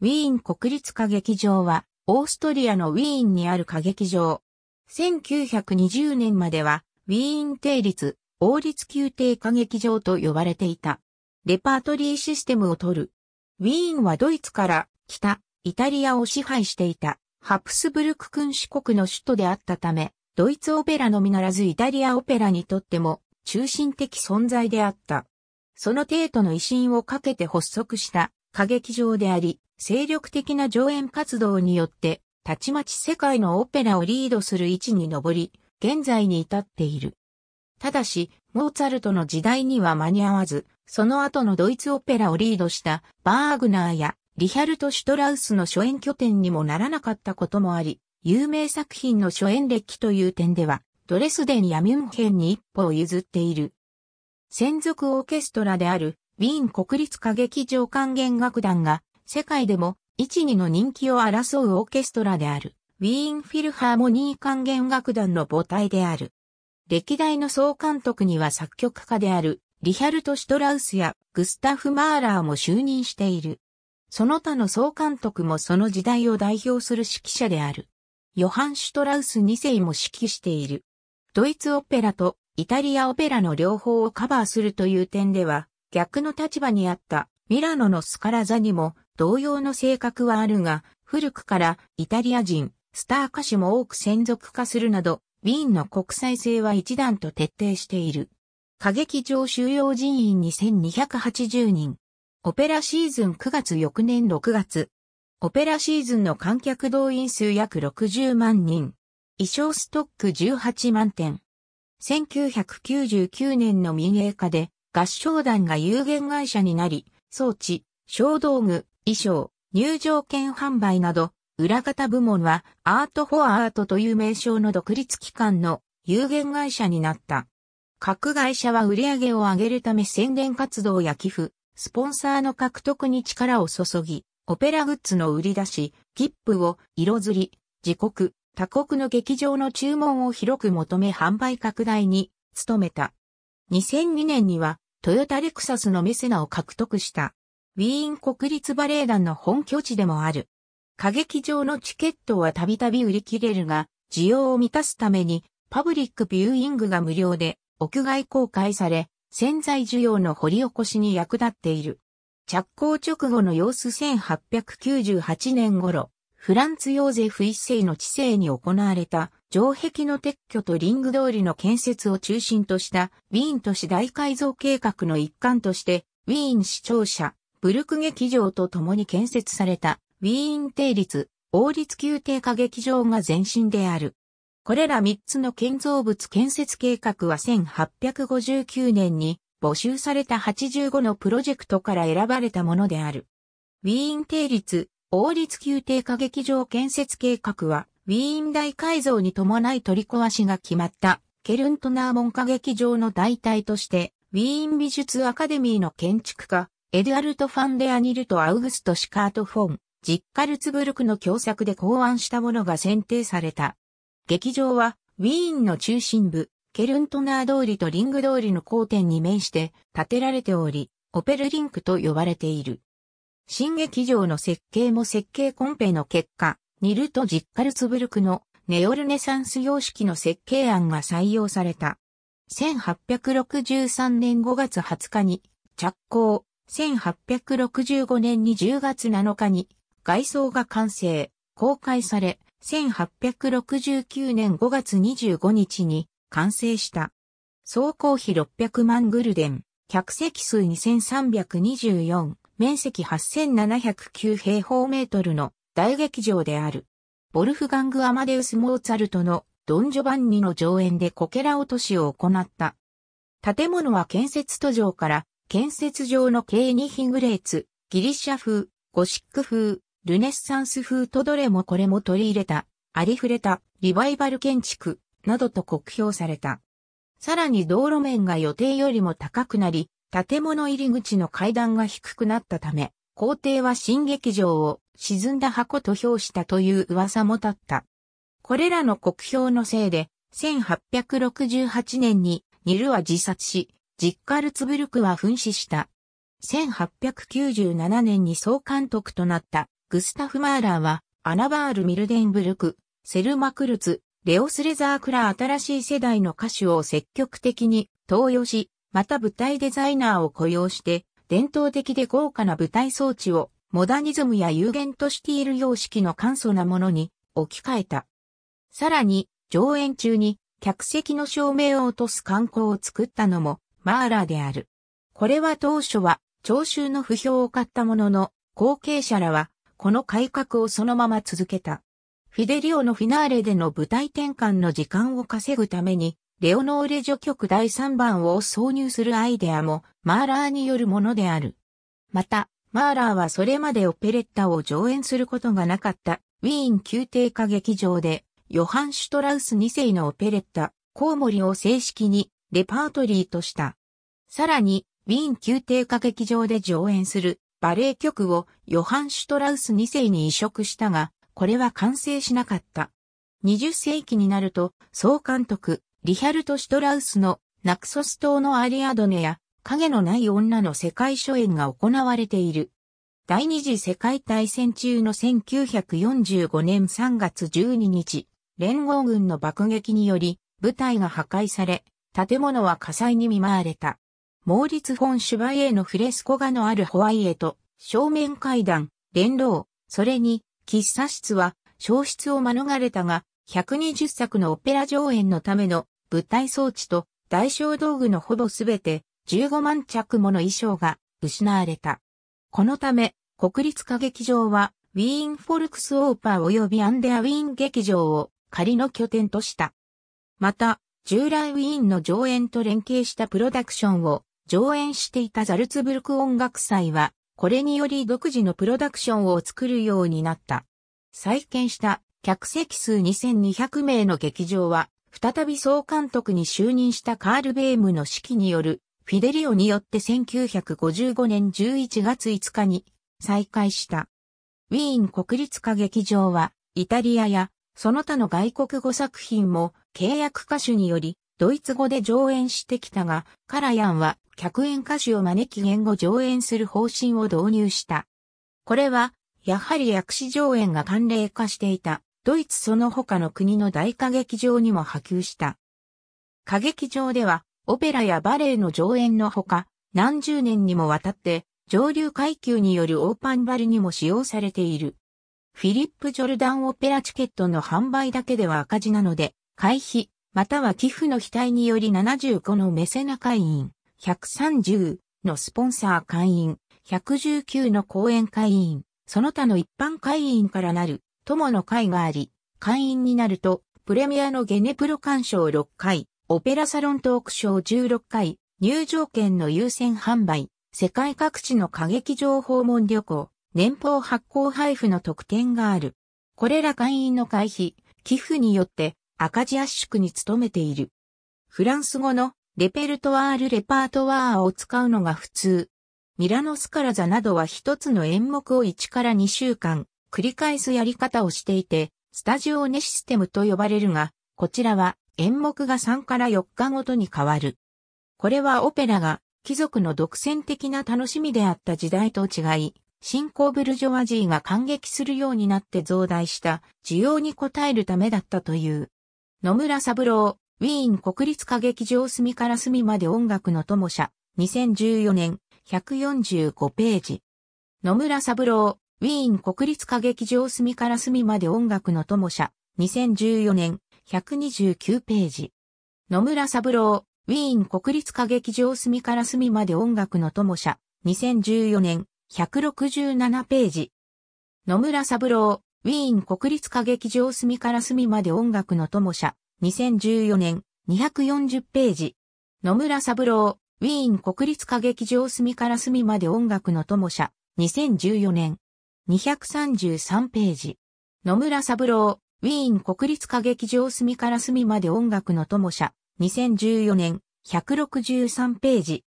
ウィーン国立歌劇場は、オーストリアのウィーンにある歌劇場。1920年までは、ウィーン定律、王立宮廷歌劇場と呼ばれていた。レパートリーシステムを取る。ウィーンはドイツから北、イタリアを支配していた、ハプスブルク君主国の首都であったため、ドイツオペラのみならずイタリアオペラにとっても中心的存在であった。その帝都の威信をかけて発足した歌劇場であり、精力的な上演活動によって、たちまち世界のオペラをリードする位置に上り、現在に至っている。ただし、モーツァルトの時代には間に合わず、その後のドイツオペラをリードしたバーグナーやリヒャルト・シュトラウスの初演拠点にもならなかったこともあり、有名作品の初演歴という点では、ドレスデンやミュンヘンに一歩を譲っている。専属オーケストラである、ウィーン国立歌劇場管弦楽団が世界でも1、2の人気を争うオーケストラである、ウィーンフィルハーモニー管弦楽団の母体である。歴代の総監督には作曲家である、リヒャルト・シュトラウスやグスタフ・マーラーも就任している。その他の総監督もその時代を代表する指揮者である。ヨハン・シュトラウス2世も指揮している。ドイツオペラとイタリアオペラの両方をカバーするという点では、逆の立場にあったミラノのスカラザにも同様の性格はあるが、古くからイタリア人、スター歌手も多く専属化するなど、ウィーンの国際性は一段と徹底している。歌劇場収容人員2280人。オペラシーズン9月翌年6月。オペラシーズンの観客動員数約60万人。衣装ストック18万点。1999年の民営化で合唱団が有限会社になり、装置、小道具、衣装、入場券販売など、裏方部門はアート・フォア・アートという名称の独立機関の有限会社になった。各会社は売り上げを上げるため宣伝活動や寄付、スポンサーの獲得に力を注ぎ、オペラグッズの売り出し、切符を色づり、自国、他国の劇場の注文を広く求め販売拡大に努めた。2002年にはトヨタレクサスのメセナを獲得した。ウィーン国立バレエ団の本拠地でもある。歌劇場のチケットはたびたび売り切れるが、需要を満たすためにパブリックビューイングが無料で屋外公開され、潜在需要の掘り起こしに役立っている。着工直後の様子1898年頃、フランツ・ヨーゼフ一世の治世に行われた城壁の撤去とリング通りの建設を中心としたウィーン都市大改造計画の一環として、ウィーン市庁舎、ブルク劇場と共に建設されたウィーン定立王立宮廷歌劇場が前身である。これら3つの建造物建設計画は1859年に募集された85のプロジェクトから選ばれたものである。ウィーン定立王立宮廷歌劇場建設計画はウィーン大改造に伴い取り壊しが決まったケルントナー門歌劇場の代替としてウィーン美術アカデミーの建築家、エドアルト・ファンデアニルとアウグスト・シカート・フォン、ジッカルツブルクの共作で考案したものが選定された。劇場は、ウィーンの中心部、ケルントナー通りとリング通りの交点に面して建てられており、オペルリンクと呼ばれている。新劇場の設計も設計コンペの結果、ニルとジッカルツブルクのネオルネサンス様式の設計案が採用された。1863年5月20日に着工、1865年に10月7日に外装が完成、公開され、1869年5月25日に完成した。総工費600万グルデン、客席数2324、面積8709平方メートルの大劇場である。ボルフガング・アマデウス・モーツァルトのドン・ジョバンニの上演でコケラ落としを行った。建物は建設途上から建設上の経にヒグレーツ、ギリシャ風、ゴシック風、ルネッサンス風とどれもこれも取り入れた、ありふれた、リバイバル建築、などと酷評された。さらに道路面が予定よりも高くなり、建物入り口の階段が低くなったため、皇帝は新劇場を沈んだ箱と評したという噂も立った。これらの国評のせいで、1868年にニルは自殺し、ジッカルツブルクは紛死した。1897年に総監督となったグスタフ・マーラーは、アナバール・ミルデンブルク、セルマ・クルツ、レオス・レザークら新しい世代の歌手を積極的に投与し、また舞台デザイナーを雇用して、伝統的で豪華な舞台装置をモダニズムや有限としている様式の簡素なものに置き換えた。さらに、上演中に客席の照明を落とす観光を作ったのもマーラーである。これは当初は聴衆の不評を買ったものの、後継者らはこの改革をそのまま続けた。フィデリオのフィナーレでの舞台転換の時間を稼ぐために、レオノーレ序曲第3番を挿入するアイデアもマーラーによるものである。また、マーラーはそれまでオペレッタを上演することがなかったウィーン宮廷歌劇場でヨハン・シュトラウス2世のオペレッタコウモリを正式にレパートリーとした。さらに、ウィーン宮廷歌劇場で上演するバレエ曲をヨハン・シュトラウス2世に移植したが、これは完成しなかった。20世紀になると、総監督、リヒャルト・シュトラウスのナクソス島のアリアドネや影のない女の世界初演が行われている。第二次世界大戦中の1945年3月12日、連合軍の爆撃により、部隊が破壊され、建物は火災に見舞われた。モーリツ・フォン・シュバイエのフレスコ画のあるホワイエと、正面階段、連動、それに、喫茶室は、消失を免れたが、120作のオペラ上演のための舞台装置と大小道具のほぼすべて15万着もの衣装が失われた。このため、国立歌劇場はウィーンフォルクスオーパー及びアンデアウィーン劇場を仮の拠点とした。また、従来ウィーンの上演と連携したプロダクションを上演していたザルツブルク音楽祭は、これにより独自のプロダクションを作るようになった。再建した客席数2200名の劇場は、再び総監督に就任したカール・ベームの指揮によるフィデリオによって1955年11月5日に再開した。ウィーン国立歌劇場はイタリアやその他の外国語作品も契約歌手によりドイツ語で上演してきたが、カラヤンは客演歌手を招き言語上演する方針を導入した。これは、やはり薬師上演が慣例化していた、ドイツその他の国の大歌劇場にも波及した。歌劇場では、オペラやバレエの上演のほか、何十年にもわたって、上流階級によるオーパンバリにも使用されている。フィリップ・ジョルダンオペラチケットの販売だけでは赤字なので、会費、または寄付の非対により75のメセナ会員、130のスポンサー会員、119の講演会員、その他の一般会員からなる、友の会があり、会員になると、プレミアのゲネプロ鑑賞6回、オペラサロントークショー16回、入場券の優先販売、世界各地の過激情報問旅行、年俸発行配布の特典がある。これら会員の会費、寄付によって赤字圧縮に努めている。フランス語のレペルトワールレパートワーを使うのが普通。ミラノスカラザなどは一つの演目を1から2週間繰り返すやり方をしていて、スタジオネシステムと呼ばれるが、こちらは演目が3から4日ごとに変わる。これはオペラが貴族の独占的な楽しみであった時代と違い、新興ブルジョワジーが感激するようになって増大した需要に応えるためだったという。野村三郎、ウィーン国立歌劇場隅から隅まで音楽の友者、2014年、145ページ。野村三郎、ウィーン国立歌劇場隅から隅まで音楽の友者、2014年、129ページ。野村三郎、ウィーン国立歌劇場隅から隅まで音楽の友者、2014年、167ページ。野村三郎、ウィーン国立歌劇場隅から隅まで音楽の友社、2014年、240ページ。野村三郎、ウィーン国立歌劇場隅から隅まで音楽の友社、2014年、233ページ。野村三郎、ウィーン国立歌劇場隅から隅まで音楽の友社、2014年、163ページ。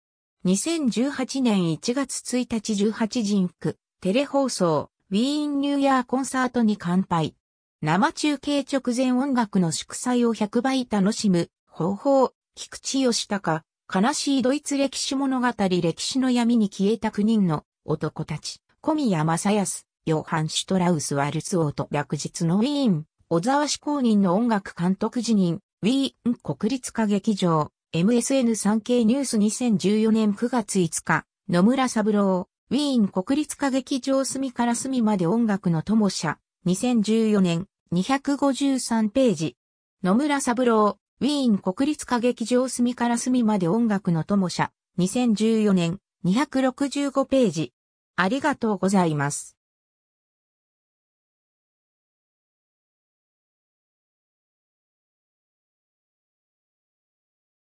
2018年1月1日18時ンク、テレ放送、ウィーンニューイヤーコンサートに乾杯。生中継直前音楽の祝祭を100倍楽しむ、方法、菊池義隆、悲しいドイツ歴史物語歴史の闇に消えた9人の男たち、小宮正康、ヨハン・シュトラウス・ワルツ王と略日のウィーン、小沢志公認の音楽監督辞任、ウィーン国立歌劇場。MSN3 経ニュース2014年9月5日、野村三郎、ウィーン国立歌劇場隅から隅まで音楽の友社、2014年、253ページ。野村三郎、ウィーン国立歌劇場隅から隅まで音楽の友社、2014年、265ページ。ありがとうございます。